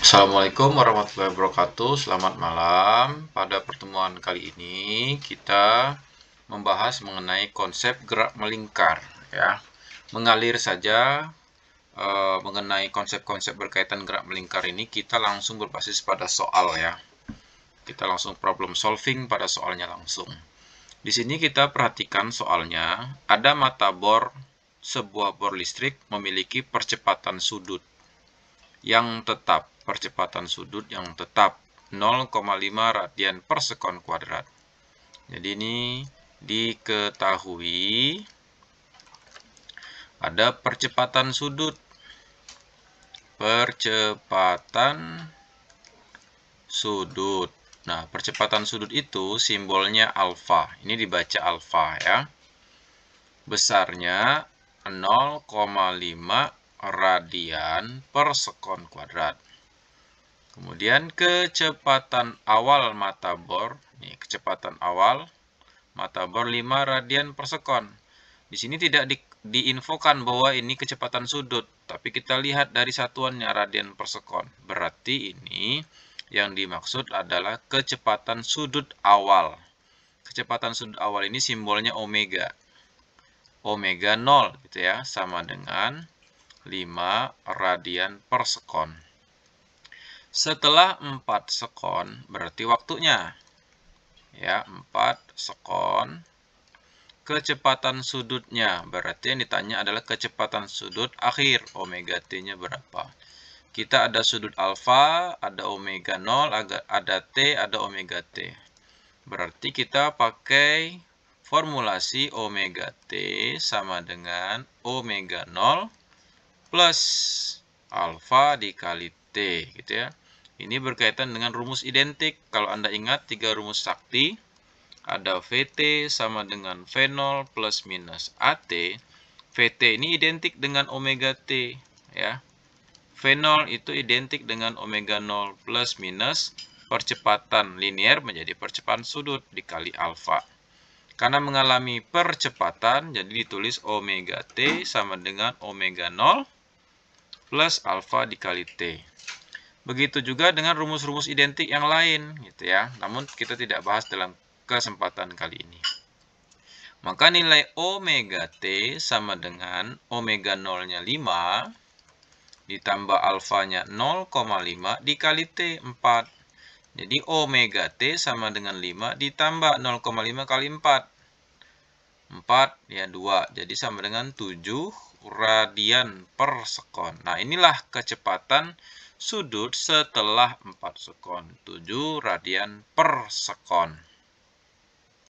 Assalamualaikum warahmatullahi wabarakatuh. Selamat malam. Pada pertemuan kali ini kita membahas mengenai konsep gerak melingkar ya. Mengalir saja e, mengenai konsep-konsep berkaitan gerak melingkar ini kita langsung berbasis pada soal ya. Kita langsung problem solving pada soalnya langsung. Di sini kita perhatikan soalnya ada mata bor sebuah bor listrik memiliki percepatan sudut yang tetap, percepatan sudut yang tetap 0,5 radian per sekon kuadrat. Jadi ini diketahui ada percepatan sudut. Percepatan sudut. Nah, percepatan sudut itu simbolnya alfa. Ini dibaca alfa ya. Besarnya 0,5 radian per sekon kuadrat. Kemudian kecepatan awal mata bor, ini kecepatan awal mata bor 5 radian per sekon. Di sini tidak di, diinfokan bahwa ini kecepatan sudut, tapi kita lihat dari satuannya radian per sekon. Berarti ini yang dimaksud adalah kecepatan sudut awal. Kecepatan sudut awal ini simbolnya omega. Omega 0 gitu ya, sama dengan 5 radian per sekon. Setelah 4 sekon, berarti waktunya. Ya, 4 sekon. Kecepatan sudutnya, berarti yang ditanya adalah kecepatan sudut akhir. Omega T-nya berapa? Kita ada sudut alfa, ada omega 0, ada T, ada omega T. Berarti kita pakai formulasi omega T sama dengan omega 0 plus alfa dikali T gitu ya. Ini berkaitan dengan rumus identik. Kalau Anda ingat tiga rumus sakti, ada VT sama dengan V0 plus minus AT. VT ini identik dengan omega T ya. V0 itu identik dengan omega 0 plus minus percepatan linier menjadi percepatan sudut dikali alfa. Karena mengalami percepatan, jadi ditulis omega T sama dengan omega 0 plus alfa dikali T. Begitu juga dengan rumus-rumus identik yang lain, gitu ya. Namun kita tidak bahas dalam kesempatan kali ini. Maka nilai omega T sama dengan omega 0-nya 5 ditambah alfanya 0,5 dikali T 4. Jadi omega T sama dengan 5 ditambah 0,5 kali 4. 4 ya 2 jadi sama dengan 7 radian per sekon nah inilah kecepatan sudut setelah 4 sekon 7 radian per sekon